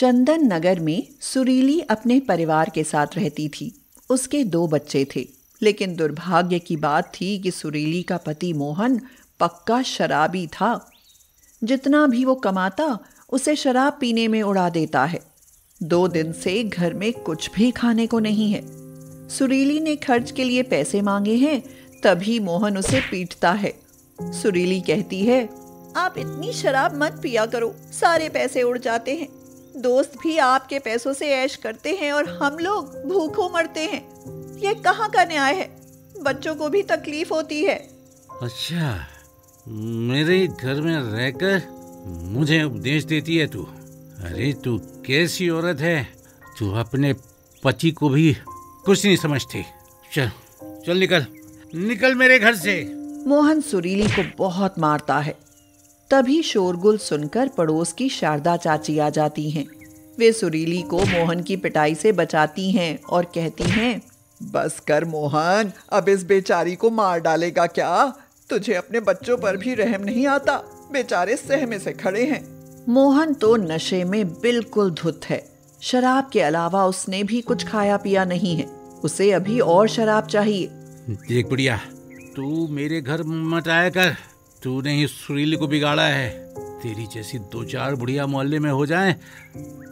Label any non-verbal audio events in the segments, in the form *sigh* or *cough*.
चंदन नगर में सुरीली अपने परिवार के साथ रहती थी उसके दो बच्चे थे लेकिन दुर्भाग्य की बात थी कि सुरीली का पति मोहन पक्का शराबी था जितना भी वो कमाता उसे शराब पीने में उड़ा देता है दो दिन से घर में कुछ भी खाने को नहीं है सुरीली ने खर्च के लिए पैसे मांगे हैं तभी मोहन उसे पीटता है सुरीली कहती है आप इतनी शराब मत पिया करो सारे पैसे उड़ जाते हैं दोस्त भी आपके पैसों से ऐश करते हैं और हम लोग भूखों मरते हैं ये कहाँ का न्याय है बच्चों को भी तकलीफ होती है अच्छा मेरे घर में रहकर मुझे उपदेश देती है तू अरे तू कैसी औरत है तू अपने पति को भी कुछ नहीं समझती चल चल निकल निकल मेरे घर से मोहन सुरीली को बहुत मारता है तभी शोरगुल सुनकर पड़ोस की शारदा चाची आ जाती हैं वे सुरीली को मोहन की पिटाई से बचाती हैं और कहती हैं बस कर मोहन अब इस बेचारी को मार डालेगा क्या तुझे अपने बच्चों पर भी रहम नहीं आता बेचारे सहमे से खड़े हैं मोहन तो नशे में बिल्कुल धुत है शराब के अलावा उसने भी कुछ खाया पिया नहीं है उसे अभी और शराब चाहिए देख बुढ़िया तू मेरे घर मत आया कर तूने ही सुरीली को बिगाड़ा है तेरी जैसी दो चार बुढ़िया मोहल्ले में हो जाए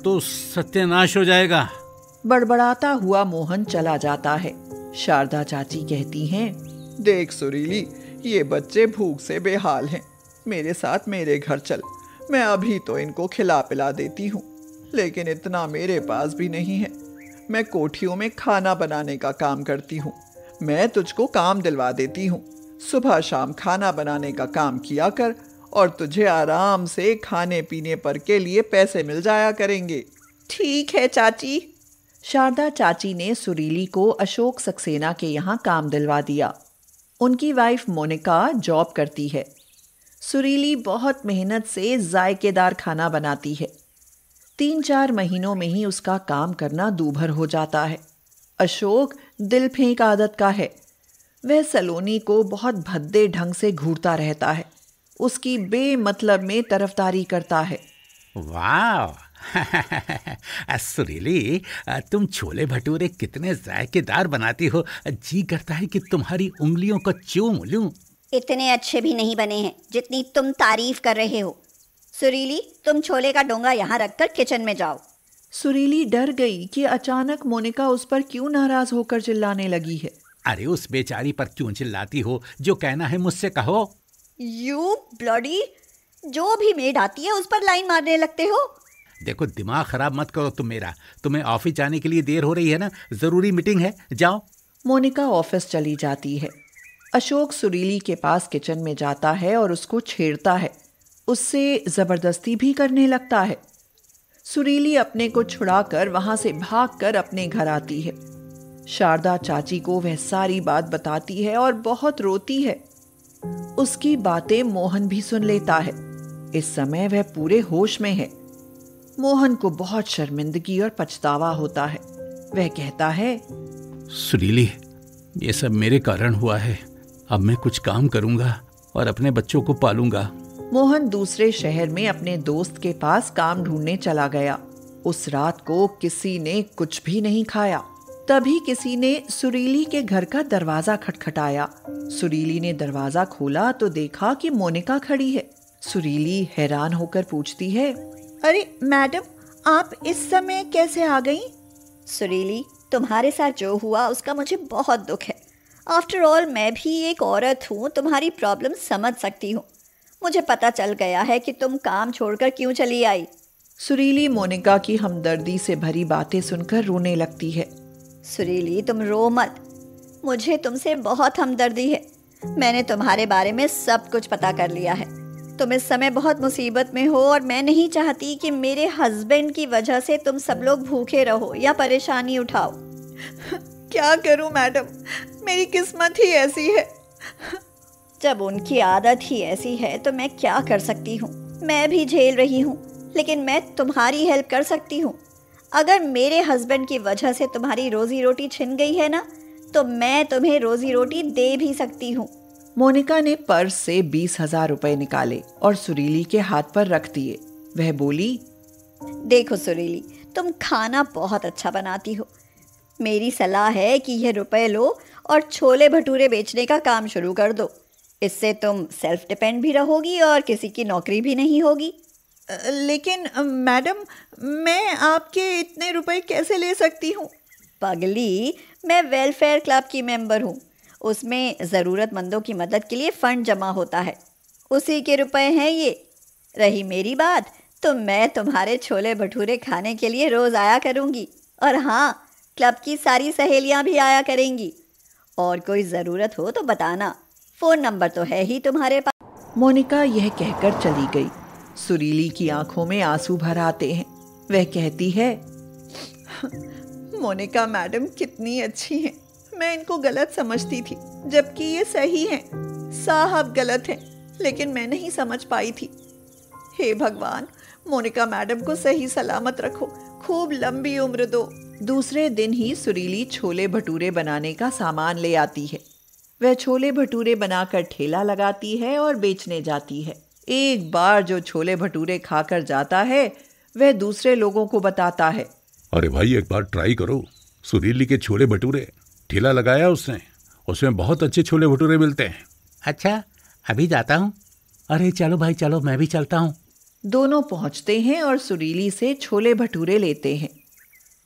तो सत्यानाश हो जाएगा बड़बड़ाता हुआ मोहन चला जाता है शारदा चाची कहती हैं देख सुरीली ये बच्चे भूख से बेहाल हैं मेरे साथ मेरे घर चल मैं अभी तो इनको खिला पिला देती हूँ लेकिन इतना मेरे पास भी नहीं है मैं कोठियों में खाना बनाने का काम करती हूँ मैं तुझको काम दिलवा देती हूँ सुबह शाम खाना बनाने का काम किया कर और तुझे आराम से खाने पीने पर के लिए पैसे मिल जाया करेंगे ठीक है चाची शारदा चाची ने सुरीली को अशोक सक्सेना के यहाँ काम दिलवा दिया उनकी वाइफ मोनिका जॉब करती है सुरीली बहुत मेहनत से जायकेदार खाना बनाती है तीन चार महीनों में ही उसका काम करना दूभर हो जाता है अशोक दिल फेंक आदत का है वह सलोनी को बहुत भद्दे ढंग से घूरता रहता है उसकी बेमतलब में तरफदारी करता है वाह *laughs* सुरीली तुम छोले भटूरे कितने जायकेदार बनाती हो जी करता है कि तुम्हारी उंगलियों को चूम लू इतने अच्छे भी नहीं बने हैं जितनी तुम तारीफ कर रहे हो सुरीली तुम छोले का डोंगा यहाँ रखकर किचन में जाओ सुरीली डर गई कि अचानक मोनिका उस पर क्यों नाराज होकर चिल्लाने लगी है अरे उस बेचारी पर क्यों चिल्लाती हो जो कहना है मुझसे कहो यू ब्लडी जो भी मेड आती है उस पर लाइन मारने लगते हो देखो दिमाग खराब मत करो तुम मेरा तुम्हें ऑफिस जाने के लिए देर हो रही है ना जरूरी मीटिंग है जाओ मोनिका ऑफिस चली जाती है अशोक सुरीली के पास किचन में जाता है और उसको छेड़ता है उससे जबरदस्ती भी करने लगता है सुरीली अपने को छुड़ाकर वहां से भागकर अपने घर आती है शारदा चाची को वह सारी बात बताती है और बहुत रोती है उसकी बातें मोहन भी सुन लेता है इस समय वह पूरे होश में है मोहन को बहुत शर्मिंदगी और पछतावा होता है वह कहता है सुनीली ये सब मेरे कारण हुआ है अब मैं कुछ काम करूंगा और अपने बच्चों को पालूंगा मोहन दूसरे शहर में अपने दोस्त के पास काम ढूंढने चला गया उस रात को किसी ने कुछ भी नहीं खाया तभी किसी ने सुरीली के घर का दरवाजा खटखटाया सुरीली ने दरवाजा खोला तो देखा कि मोनिका खड़ी है सुरीली हैरान होकर पूछती है अरे मैडम आप इस समय कैसे आ गई सुरीली तुम्हारे साथ जो हुआ उसका मुझे बहुत दुख है आफ्टर ऑल मैं भी एक औरत हूँ तुम्हारी प्रॉब्लम समझ सकती हूँ मुझे पता चल गया है कि तुम काम छोड़कर क्यों चली आई सुरीली मोनिका की हमदर्दी से भरी बातें सुनकर रोने लगती है सुरीली तुम रो मत मुझे तुमसे बहुत हमदर्दी है मैंने तुम्हारे बारे में सब कुछ पता कर लिया है तुम इस समय बहुत मुसीबत में हो और मैं नहीं चाहती कि मेरे हस्बैंड की वजह से तुम सब लोग भूखे रहो या परेशानी उठाओ *laughs* क्या करूं मैडम मेरी किस्मत ही ऐसी है *laughs* जब उनकी आदत ही ऐसी है तो मैं क्या कर सकती हूँ मैं भी झेल रही हूँ लेकिन मैं तुम्हारी हेल्प कर सकती हूँ अगर मेरे हस्बैंड की वजह से तुम्हारी रोजी रोटी छिन गई है ना तो मैं तुम्हें रोजी रोटी दे भी सकती हूँ मोनिका ने पर्स से बीस हजार रुपए निकाले और सुरीली के हाथ पर रख दिए वह बोली देखो सुरीली तुम खाना बहुत अच्छा बनाती हो मेरी सलाह है कि यह रुपए लो और छोले भटूरे बेचने का काम शुरू कर दो इससे तुम सेल्फ डिपेंड भी रहोगी और किसी की नौकरी भी नहीं होगी लेकिन मैडम मैं आपके इतने रुपए कैसे ले सकती हूँ पगली मैं वेलफेयर क्लब की मेंबर हूँ उसमें ज़रूरतमंदों की मदद के लिए फ़ंड जमा होता है उसी के रुपए हैं ये रही मेरी बात तो मैं तुम्हारे छोले भटूरे खाने के लिए रोज़ आया करूँगी और हाँ क्लब की सारी सहेलियाँ भी आया करेंगी और कोई ज़रूरत हो तो बताना फ़ोन नंबर तो है ही तुम्हारे पास मोनिका यह कहकर चली गई सुरीली की आंखों में आंसू भर आते हैं वह कहती है मोनिका मैडम कितनी अच्छी हैं मैं इनको गलत समझती थी जबकि ये सही हैं साहब गलत हैं लेकिन मैं नहीं समझ पाई थी हे भगवान मोनिका मैडम को सही सलामत रखो खूब लंबी उम्र दो दूसरे दिन ही सुरीली छोले भटूरे बनाने का सामान ले आती है वह छोले भटूरे बनाकर ठेला लगाती है और बेचने जाती है एक बार जो छोले भटूरे खाकर जाता है वह दूसरे लोगों को बताता है अरे भाई एक बार ट्राई करो सुरीली के छोले भटूरे ठेला लगाया उसने उसमें बहुत अच्छे छोले भटूरे मिलते हैं अच्छा अभी जाता हूँ अरे चलो भाई चलो मैं भी चलता हूँ दोनों पहुँचते हैं और सुरीली से छोले भटूरे लेते हैं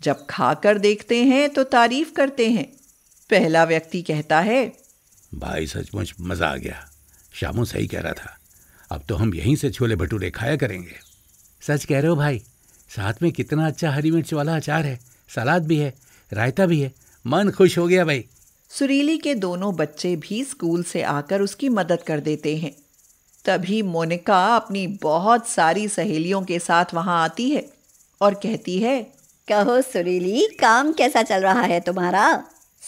जब खा कर देखते हैं तो तारीफ करते हैं पहला व्यक्ति कहता है भाई सचमुच मज़ा आ गया शामू सही कह रहा था अब तो हम यहीं से छोले भटूरे खाया करेंगे सच कह रहे हो भाई साथ में कितना अच्छा हरी मिर्च वाला अचार है सलाद भी है रायता भी है मन खुश हो गया भाई सुरीली के दोनों बच्चे भी स्कूल से आकर उसकी मदद कर देते हैं तभी मोनिका अपनी बहुत सारी सहेलियों के साथ वहाँ आती है और कहती है कहो सुरीली काम कैसा चल रहा है तुम्हारा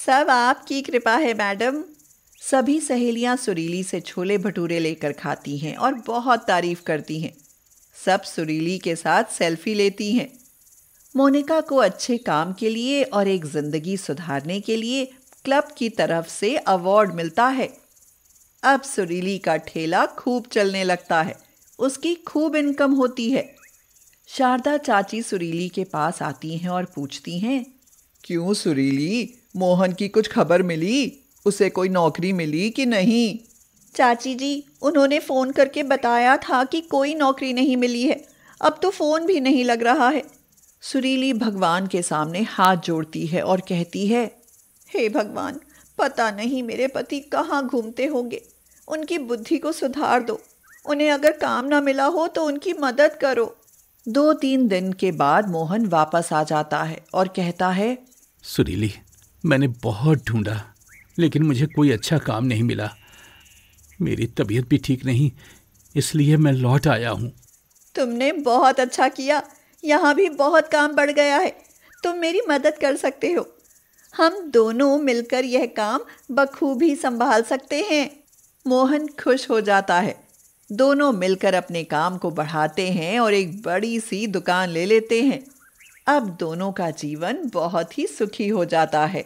सब आपकी कृपा है मैडम सभी सहेलियां सुरीली से छोले भटूरे लेकर खाती हैं और बहुत तारीफ करती हैं सब सुरीली के साथ सेल्फी लेती हैं मोनिका को अच्छे काम के लिए और एक ज़िंदगी सुधारने के लिए क्लब की तरफ से अवार्ड मिलता है अब सुरीली का ठेला खूब चलने लगता है उसकी खूब इनकम होती है शारदा चाची सुरीली के पास आती हैं और पूछती हैं क्यों सुरीली मोहन की कुछ खबर मिली उसे कोई नौकरी मिली कि नहीं चाची जी उन्होंने फ़ोन करके बताया था कि कोई नौकरी नहीं मिली है अब तो फ़ोन भी नहीं लग रहा है सुरीली भगवान के सामने हाथ जोड़ती है और कहती है हे भगवान पता नहीं मेरे पति कहाँ घूमते होंगे उनकी बुद्धि को सुधार दो उन्हें अगर काम ना मिला हो तो उनकी मदद करो दो तीन दिन के बाद मोहन वापस आ जाता है और कहता है सुरीली मैंने बहुत ढूंढा लेकिन मुझे कोई अच्छा काम नहीं मिला मेरी तबीयत भी ठीक नहीं इसलिए मैं लौट आया हूँ तुमने बहुत अच्छा किया यहाँ भी बहुत काम बढ़ गया है तुम मेरी मदद कर सकते हो हम दोनों मिलकर यह काम बखूबी संभाल सकते हैं मोहन खुश हो जाता है दोनों मिलकर अपने काम को बढ़ाते हैं और एक बड़ी सी दुकान ले लेते हैं अब दोनों का जीवन बहुत ही सुखी हो जाता है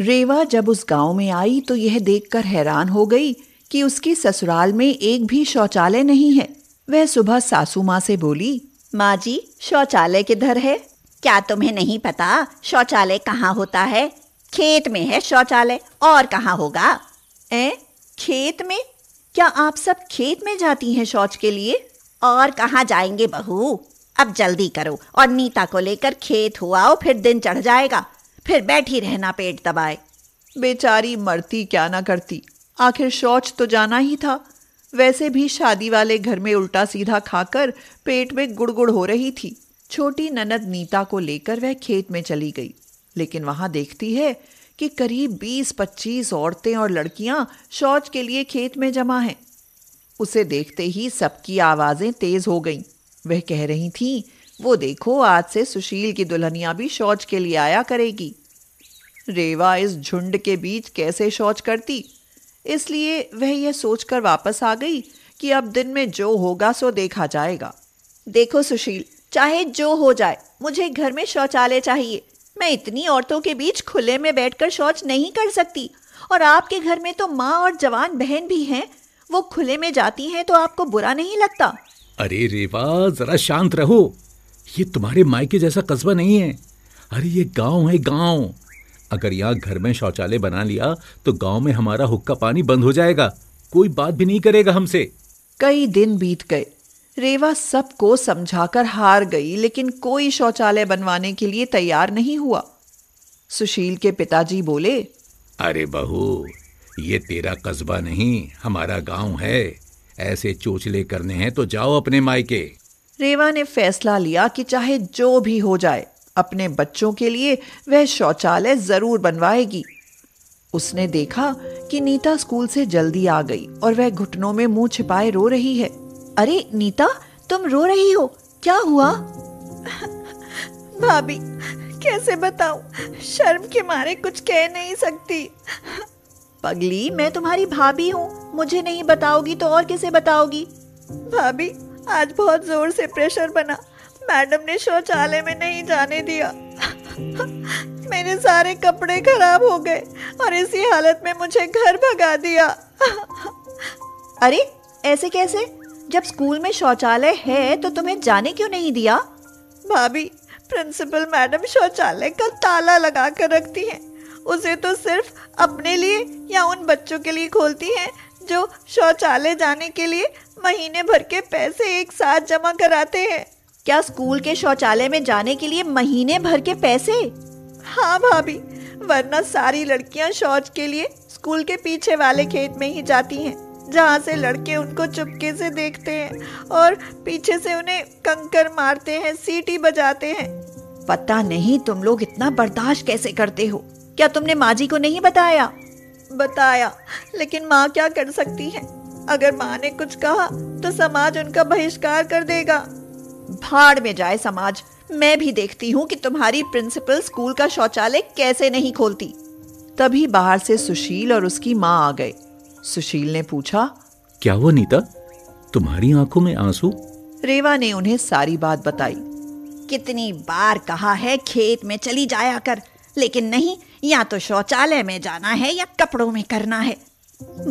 रेवा जब उस गांव में आई तो यह देखकर हैरान हो गई कि उसके ससुराल में एक भी शौचालय नहीं है वह सुबह सासू माँ से बोली माँ जी शौचालय किधर है क्या तुम्हें नहीं पता शौचालय कहाँ होता है खेत में है शौचालय और कहाँ होगा ए खेत में क्या आप सब खेत में जाती हैं शौच के लिए और कहाँ जाएंगे बहू अब जल्दी करो और नीता को लेकर खेत हुआ फिर दिन चढ़ जाएगा फिर बैठी रहना पेट दबाए बेचारी मरती क्या ना करती आखिर शौच तो जाना ही था वैसे भी शादी वाले घर में उल्टा सीधा खाकर पेट में गुड़गुड़ हो रही थी छोटी ननद नीता को लेकर वह खेत में चली गई लेकिन वहां देखती है कि करीब बीस पच्चीस औरतें और लड़कियां शौच के लिए खेत में जमा हैं उसे देखते ही सबकी आवाज़ें तेज़ हो गईं वह कह रही थीं वो देखो आज से सुशील की दुल्हनिया भी शौच के लिए आया करेगी रेवा इस झुंड के बीच कैसे शौच करती इसलिए वह यह सोचकर वापस आ गई कि अब दिन में जो होगा सो देखा जाएगा देखो सुशील चाहे जो हो जाए मुझे घर में शौचालय चाहिए मैं इतनी औरतों के बीच खुले में बैठकर शौच नहीं कर सकती और आपके घर में तो माँ और जवान बहन भी हैं वो खुले में जाती हैं तो आपको बुरा नहीं लगता अरे रेवा जरा शांत रहो ये तुम्हारे मायके जैसा कस्बा नहीं है अरे ये गांव है गांव अगर यहां घर में शौचालय बना लिया तो गांव में हमारा हुक्का पानी बंद हो जाएगा कोई बात भी नहीं करेगा हमसे कई दिन बीत गए रेवा सबको समझाकर हार गई लेकिन कोई शौचालय बनवाने के लिए तैयार नहीं हुआ सुशील के पिताजी बोले अरे बहू ये तेरा कस्बा नहीं हमारा गांव है ऐसे चोचले करने हैं तो जाओ अपने मायके रेवा ने फैसला लिया कि चाहे जो भी हो जाए अपने बच्चों के लिए वह शौचालय जरूर बनवाएगी उसने देखा कि नीता स्कूल से जल्दी आ गई और वह घुटनों में मुंह छिपाए रो रही है अरे नीता तुम रो रही हो क्या हुआ *laughs* भाभी कैसे बताऊं शर्म के मारे कुछ कह नहीं सकती *laughs* पगली मैं तुम्हारी भाभी हूँ मुझे नहीं बताओगी तो और किसे बताओगी भाभी आज बहुत जोर से प्रेशर बना मैडम ने शौचालय में नहीं जाने दिया मेरे सारे कपड़े खराब हो गए और इसी हालत में मुझे घर भगा दिया अरे ऐसे कैसे जब स्कूल में शौचालय है तो तुम्हें जाने क्यों नहीं दिया भाभी प्रिंसिपल मैडम शौचालय का ताला लगा कर रखती हैं उसे तो सिर्फ अपने लिए या उन बच्चों के लिए खोलती हैं जो शौचालय जाने के लिए महीने भर के पैसे एक साथ जमा कराते हैं क्या स्कूल के शौचालय में जाने के लिए महीने भर के पैसे हाँ भाभी वरना सारी लड़कियाँ शौच के लिए स्कूल के पीछे वाले खेत में ही जाती हैं जहाँ से लड़के उनको चुपके से देखते हैं और पीछे से उन्हें कंकर मारते हैं सीटी बजाते हैं पता नहीं तुम लोग इतना बर्दाश्त कैसे करते हो क्या तुमने माँ जी को नहीं बताया बताया लेकिन माँ क्या कर सकती है अगर माँ ने कुछ कहा तो समाज उनका बहिष्कार कर देगा भाड़ में जाए समाज मैं भी देखती हूँ कि तुम्हारी प्रिंसिपल स्कूल का शौचालय कैसे नहीं खोलती तभी बाहर से सुशील और उसकी माँ आ गए सुशील ने पूछा क्या हुआ नीता तुम्हारी आंखों में आंसू रेवा ने उन्हें सारी बात बताई कितनी बार कहा है खेत में चली जाया कर लेकिन नहीं या तो शौचालय में जाना है या कपड़ों में करना है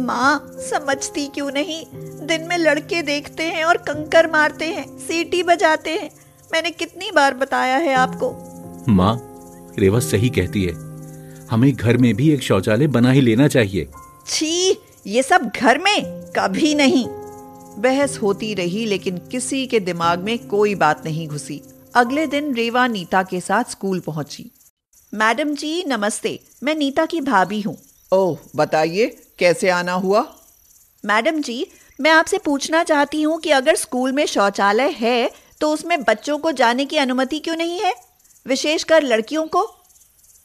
माँ समझती क्यों नहीं दिन में लड़के देखते हैं और कंकर मारते हैं सीटी बजाते हैं मैंने कितनी बार बताया है आपको माँ रेवा सही कहती है हमें घर में भी एक शौचालय बना ही लेना चाहिए छी ये सब घर में कभी नहीं बहस होती रही लेकिन किसी के दिमाग में कोई बात नहीं घुसी अगले दिन रेवा नीता के साथ स्कूल पहुंची मैडम जी नमस्ते मैं नीता की भाभी हूँ ओह बताइए कैसे आना हुआ मैडम जी मैं आपसे पूछना चाहती हूँ कि अगर स्कूल में शौचालय है तो उसमें बच्चों को जाने की अनुमति क्यों नहीं है विशेषकर लड़कियों को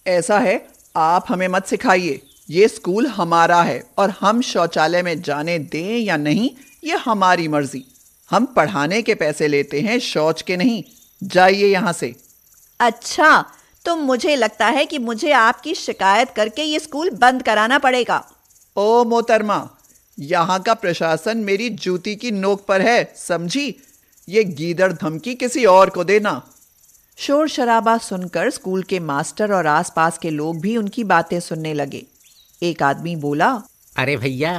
ऐसा है आप हमें मत सिखाइए ये स्कूल हमारा है और हम शौचालय में जाने दें या नहीं ये हमारी मर्जी हम पढ़ाने के पैसे लेते हैं शौच के नहीं जाइए यहाँ से अच्छा तो मुझे लगता है कि मुझे आपकी शिकायत करके ये स्कूल बंद कराना पड़ेगा ओ मोहतरमा यहाँ का प्रशासन मेरी जूती की नोक पर है समझी ये गीदड़ धमकी किसी और को देना शोर शराबा सुनकर स्कूल के मास्टर और आसपास के लोग भी उनकी बातें सुनने लगे एक आदमी बोला अरे भैया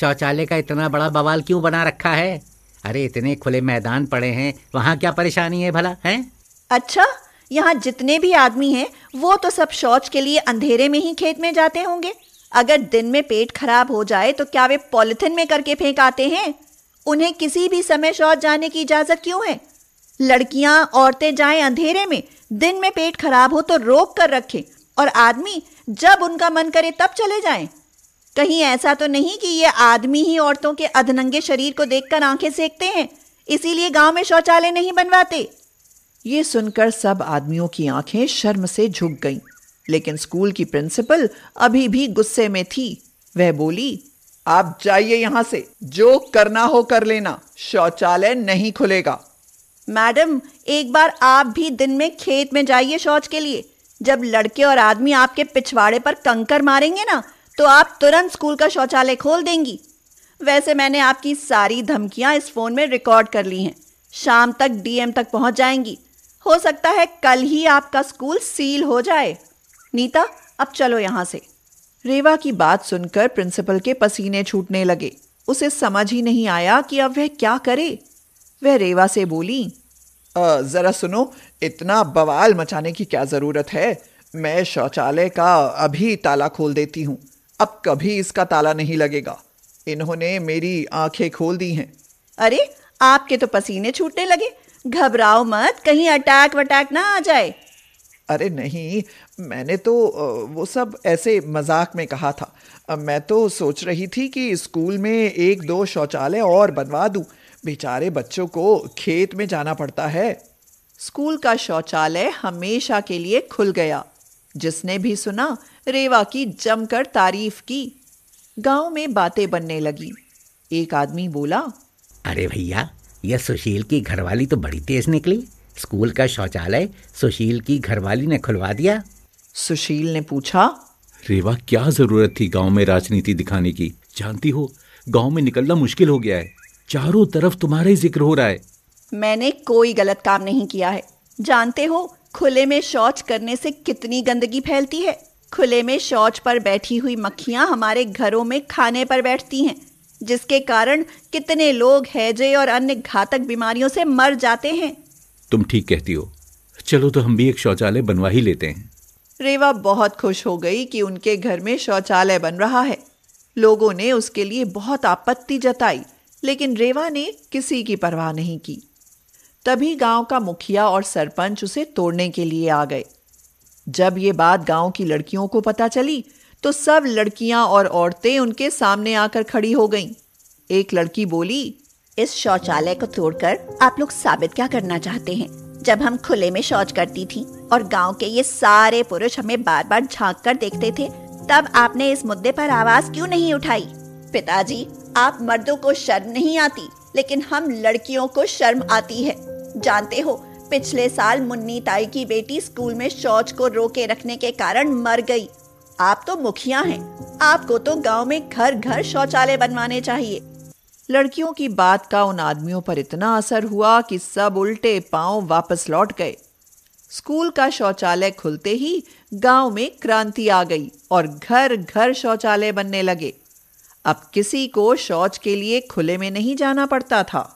शौचालय का इतना बड़ा बवाल क्यों बना रखा है अरे इतने खुले मैदान पड़े हैं वहाँ क्या परेशानी है भला हैं अच्छा यहाँ जितने भी आदमी हैं वो तो सब शौच के लिए अंधेरे में ही खेत में जाते होंगे अगर दिन में पेट खराब हो जाए तो क्या वे पॉलिथिन में करके फेंक आते हैं उन्हें किसी भी समय शौच जाने की इजाजत क्यों है लड़कियां औरतें जाएं अंधेरे में दिन में पेट खराब हो तो रोक कर रखें और आदमी जब उनका मन करे तब चले जाएं। कहीं ऐसा तो नहीं कि ये आदमी ही औरतों के अधनंगे शरीर को देखकर आंखें सेकते हैं इसीलिए गांव में शौचालय नहीं बनवाते ये सुनकर सब आदमियों की आंखें शर्म से झुक गईं। लेकिन स्कूल की प्रिंसिपल अभी भी गुस्से में थी वह बोली आप जाइए यहां से जो करना हो कर लेना शौचालय नहीं खुलेगा मैडम एक बार आप भी दिन में खेत में जाइए शौच के लिए जब लड़के और आदमी आपके पिछवाड़े पर कंकर मारेंगे ना तो आप तुरंत स्कूल का शौचालय खोल देंगी वैसे मैंने आपकी सारी धमकियां इस फोन में रिकॉर्ड कर ली हैं शाम तक डीएम तक पहुंच जाएंगी हो सकता है कल ही आपका स्कूल सील हो जाए नीता अब चलो यहां से रेवा की बात सुनकर प्रिंसिपल के पसीने छूटने लगे उसे समझ ही नहीं आया कि अब वह क्या करे वह रेवा से बोली ज़रा सुनो इतना बवाल मचाने की क्या ज़रूरत है मैं शौचालय का अभी ताला खोल देती हूँ अब कभी इसका ताला नहीं लगेगा इन्होंने मेरी आंखें खोल दी हैं अरे आपके तो पसीने छूटने लगे घबराओ मत कहीं अटैक वटैक ना आ जाए अरे नहीं मैंने तो वो सब ऐसे मजाक में कहा था मैं तो सोच रही थी कि स्कूल में एक दो शौचालय और बनवा दूं बेचारे बच्चों को खेत में जाना पड़ता है स्कूल का शौचालय हमेशा के लिए खुल गया जिसने भी सुना रेवा की जमकर तारीफ की गांव में बातें बनने लगी एक आदमी बोला अरे भैया यह सुशील की घरवाली तो बड़ी तेज निकली स्कूल का शौचालय सुशील की घरवाली ने खुलवा दिया सुशील ने पूछा रेवा क्या जरूरत थी गांव में राजनीति दिखाने की जानती हो गांव में निकलना मुश्किल हो गया है चारों तरफ तुम्हारा ही जिक्र हो रहा है मैंने कोई गलत काम नहीं किया है जानते हो खुले में शौच करने से कितनी गंदगी फैलती है खुले में शौच पर बैठी हुई मक्खियां हमारे घरों में खाने पर बैठती हैं जिसके कारण कितने लोग हैजे और अन्य घातक बीमारियों से मर जाते हैं तुम ठीक कहती हो चलो तो हम भी एक शौचालय बनवा ही लेते हैं रेवा बहुत खुश हो गई कि उनके घर में शौचालय बन रहा है लोगों ने उसके लिए बहुत आपत्ति जताई लेकिन रेवा ने किसी की परवाह नहीं की तभी गांव का मुखिया और सरपंच उसे तोड़ने के लिए आ गए जब ये बात गांव की लड़कियों को पता चली तो सब लड़कियां और औरतें उनके सामने आकर खड़ी हो गईं। एक लड़की बोली इस शौचालय को तोड़कर आप लोग साबित क्या करना चाहते हैं जब हम खुले में शौच करती थी और गांव के ये सारे पुरुष हमें बार बार झांक कर देखते थे तब आपने इस मुद्दे पर आवाज क्यों नहीं उठाई पिताजी आप मर्दों को शर्म नहीं आती लेकिन हम लड़कियों को शर्म आती है जानते हो पिछले साल मुन्नी ताई की बेटी स्कूल में शौच को रोके रखने के कारण मर गई आप तो मुखिया हैं आपको तो गांव में घर घर शौचालय बनवाने चाहिए लड़कियों की बात का उन आदमियों पर इतना असर हुआ कि सब उल्टे पांव वापस लौट गए स्कूल का शौचालय खुलते ही गांव में क्रांति आ गई और घर घर शौचालय बनने लगे अब किसी को शौच के लिए खुले में नहीं जाना पड़ता था